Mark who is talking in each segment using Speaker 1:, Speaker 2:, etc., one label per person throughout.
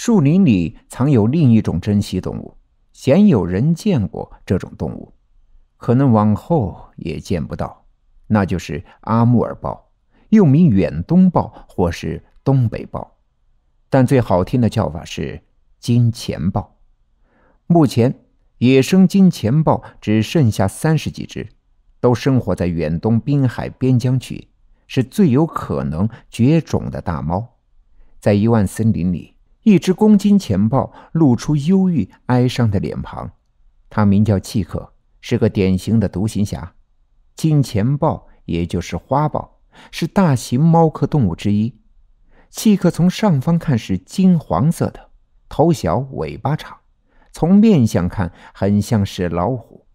Speaker 1: 树林里藏有另一种珍稀动物，鲜有人见过这种动物，可能往后也见不到。那就是阿穆尔豹，又名远东豹或是东北豹，但最好听的叫法是金钱豹。目前，野生金钱豹只剩下三十几只，都生活在远东滨海边疆区，是最有可能绝种的大猫。在一万森林里。一只公金钱豹露出忧郁、哀伤的脸庞。它名叫契克，是个典型的独行侠。金钱豹，也就是花豹，是大型猫科动物之一。契克从上方看是金黄色的，头小、尾巴长。从面相看，很像是老虎，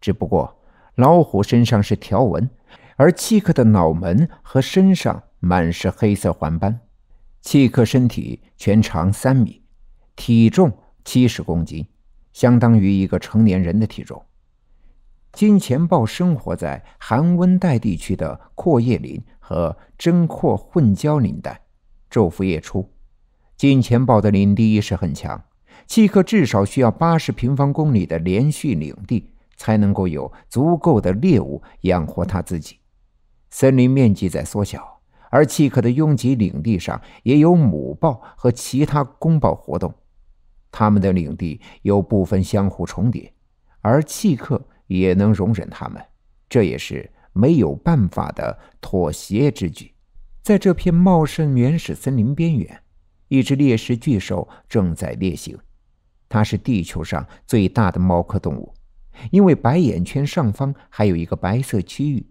Speaker 1: 只不过老虎身上是条纹，而契克的脑门和身上满是黑色环斑。契克身体全长三米，体重七十公斤，相当于一个成年人的体重。金钱豹生活在寒温带地区的阔叶林和针阔混交林带，昼伏夜出。金钱豹的领地意识很强，契克至少需要八十平方公里的连续领地，才能够有足够的猎物养活他自己。森林面积在缩小。而契克的拥挤领地上也有母豹和其他公豹活动，他们的领地有部分相互重叠，而契克也能容忍他们，这也是没有办法的妥协之举。在这片茂盛原始森林边缘，一只猎食巨兽正在猎行，它是地球上最大的猫科动物，因为白眼圈上方还有一个白色区域，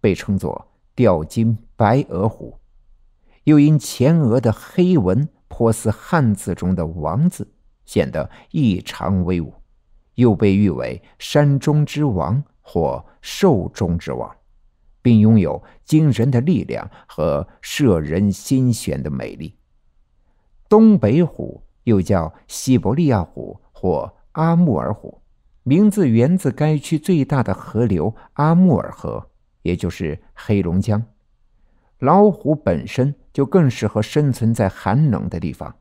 Speaker 1: 被称作“吊金”。白额虎，又因前额的黑纹颇似汉字中的“王”字，显得异常威武，又被誉为“山中之王”或“兽中之王”，并拥有惊人的力量和摄人心弦的美丽。东北虎又叫西伯利亚虎或阿穆尔虎，名字源自该区最大的河流阿穆尔河，也就是黑龙江。老虎本身就更适合生存在寒冷的地方，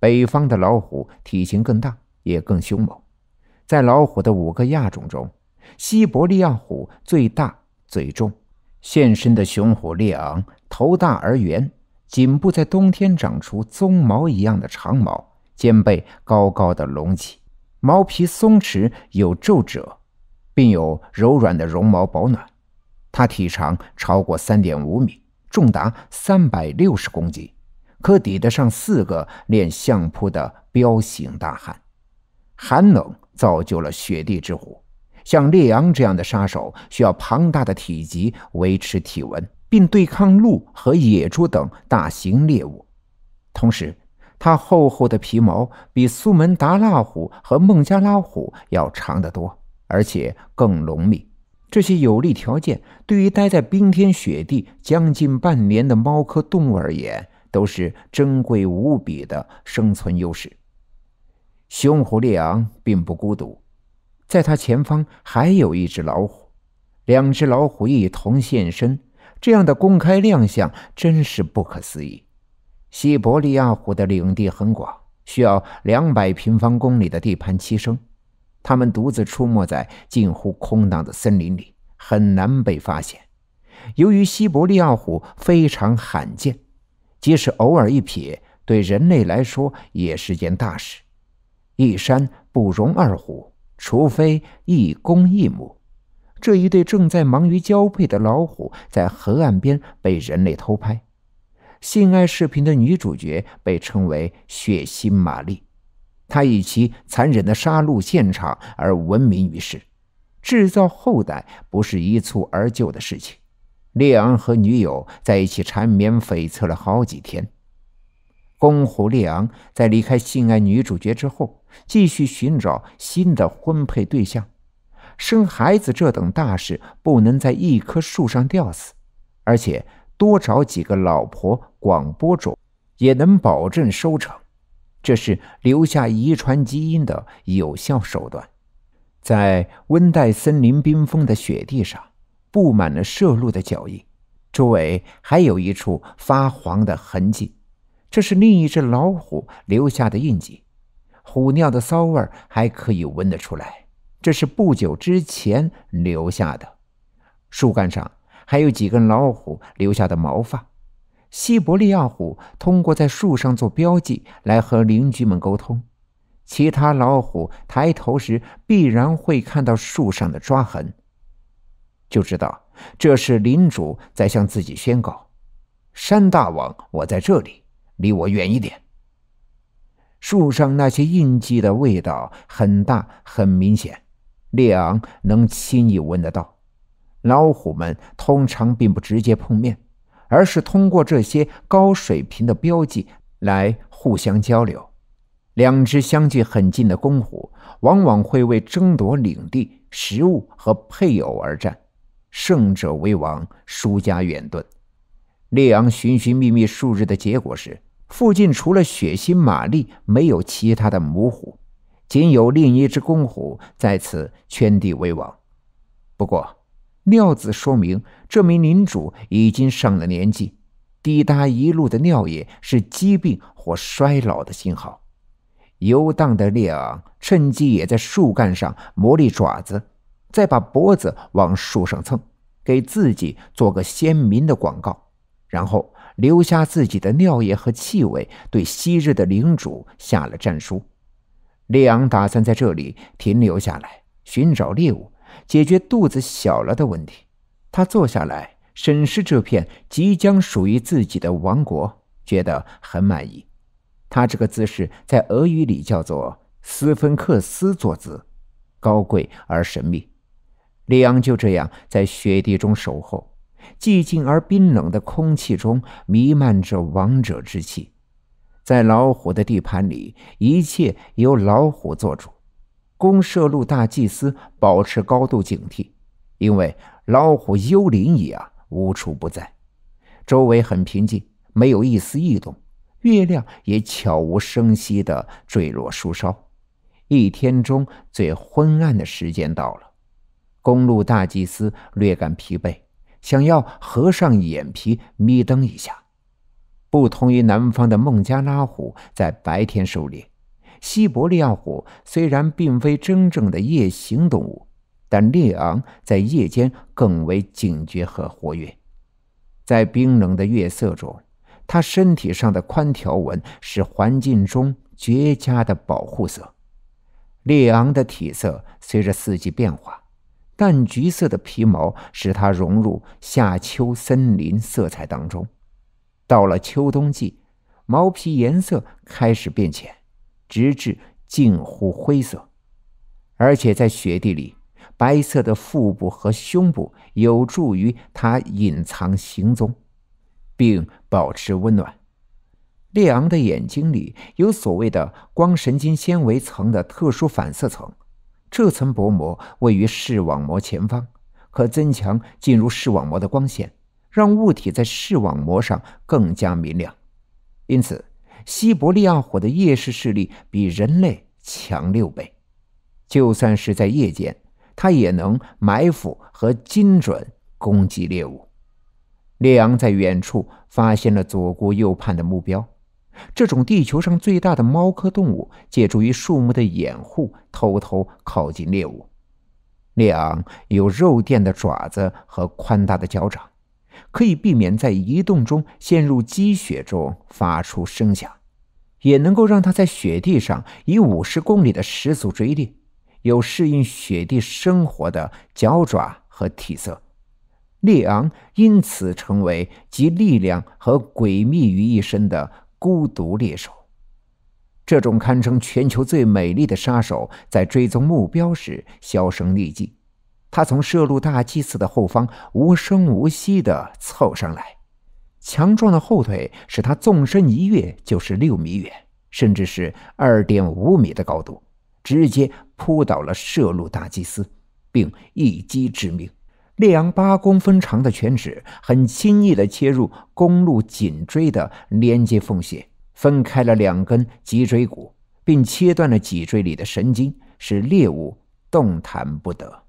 Speaker 1: 北方的老虎体型更大，也更凶猛。在老虎的五个亚种中，西伯利亚虎最大最重。现身的雄虎烈昂头大而圆，颈部在冬天长出鬃毛一样的长毛，肩背高高的隆起，毛皮松弛有皱褶，并有柔软的绒毛保暖。它体长超过三点五米。重达三百六十公斤，可抵得上四个练相扑的彪形大汉。寒冷造就了雪地之虎，像烈阳这样的杀手需要庞大的体积维持体温，并对抗鹿和野猪等大型猎物。同时，它厚厚的皮毛比苏门答腊虎和孟加拉虎要长得多，而且更浓密。这些有利条件对于待在冰天雪地将近半年的猫科动物而言，都是珍贵无比的生存优势。雄虎烈昂并不孤独，在他前方还有一只老虎，两只老虎一同现身，这样的公开亮相真是不可思议。西伯利亚虎的领地很广，需要两百平方公里的地盘栖身。它们独自出没在近乎空荡的森林里，很难被发现。由于西伯利亚虎非常罕见，即使偶尔一瞥，对人类来说也是件大事。一山不容二虎，除非一公一母。这一对正在忙于交配的老虎在河岸边被人类偷拍，性爱视频的女主角被称为“血腥玛丽”。他以其残忍的杀戮现场而闻名于世，制造后代不是一蹴而就的事情。烈昂和女友在一起缠绵悱恻了好几天。公虎烈昂在离开性爱女主角之后，继续寻找新的婚配对象。生孩子这等大事不能在一棵树上吊死，而且多找几个老婆广播种，也能保证收成。这是留下遗传基因的有效手段。在温带森林冰封的雪地上，布满了摄鹿的脚印，周围还有一处发黄的痕迹，这是另一只老虎留下的印记。虎尿的骚味还可以闻得出来，这是不久之前留下的。树干上还有几根老虎留下的毛发。西伯利亚虎通过在树上做标记来和邻居们沟通，其他老虎抬头时必然会看到树上的抓痕，就知道这是领主在向自己宣告：“山大王，我在这里，离我远一点。”树上那些印记的味道很大，很明显，列昂能轻易闻得到。老虎们通常并不直接碰面。而是通过这些高水平的标记来互相交流。两只相距很近的公虎往往会为争夺领地、食物和配偶而战，胜者为王，输家远遁。烈昂寻寻觅觅数日的结果是，附近除了血腥玛丽，没有其他的母虎，仅有另一只公虎在此圈地为王。不过，尿渍说明这名领主已经上了年纪，滴答一路的尿液是疾病或衰老的信号。游荡的列昂趁机也在树干上磨砺爪子，再把脖子往树上蹭，给自己做个鲜明的广告，然后留下自己的尿液和气味，对昔日的领主下了战书。列昂打算在这里停留下来，寻找猎物。解决肚子小了的问题，他坐下来审视这片即将属于自己的王国，觉得很满意。他这个姿势在俄语里叫做斯芬克斯坐姿，高贵而神秘。里昂就这样在雪地中守候，寂静而冰冷的空气中弥漫着王者之气。在老虎的地盘里，一切由老虎做主。公社路大祭司保持高度警惕，因为老虎幽灵一样无处不在。周围很平静，没有一丝异动，月亮也悄无声息地坠落树梢。一天中最昏暗的时间到了，公路大祭司略感疲惫，想要合上眼皮眯瞪一下。不同于南方的孟加拉虎，在白天狩猎。西伯利亚虎虽然并非真正的夜行动物，但猎昂在夜间更为警觉和活跃。在冰冷的月色中，它身体上的宽条纹是环境中绝佳的保护色。猎昂的体色随着四季变化，淡橘色的皮毛使它融入夏秋森林色彩当中。到了秋冬季，毛皮颜色开始变浅。直至近乎灰色，而且在雪地里，白色的腹部和胸部有助于它隐藏行踪，并保持温暖。列昂的眼睛里有所谓的光神经纤维层的特殊反射层，这层薄膜位于视网膜前方，可增强进入视网膜的光线，让物体在视网膜上更加明亮，因此。西伯利亚虎的夜视视力比人类强六倍，就算是在夜间，它也能埋伏和精准攻击猎物。列昂在远处发现了左顾右盼的目标。这种地球上最大的猫科动物，借助于树木的掩护，偷偷靠近猎物。列昂有肉垫的爪子和宽大的脚掌。可以避免在移动中陷入积雪中发出声响，也能够让它在雪地上以五十公里的时速追猎，有适应雪地生活的脚爪和体色。利昂因此成为集力量和诡秘于一身的孤独猎手。这种堪称全球最美丽的杀手，在追踪目标时销声匿迹。他从射鹿大祭司的后方无声无息地凑上来，强壮的后腿使他纵身一跃，就是六米远，甚至是二点五米的高度，直接扑倒了射鹿大祭司，并一击致命。烈阳八公分长的犬齿很轻易地切入公路颈椎的连接缝隙，分开了两根脊椎骨，并切断了脊椎里的神经，使猎物动弹不得。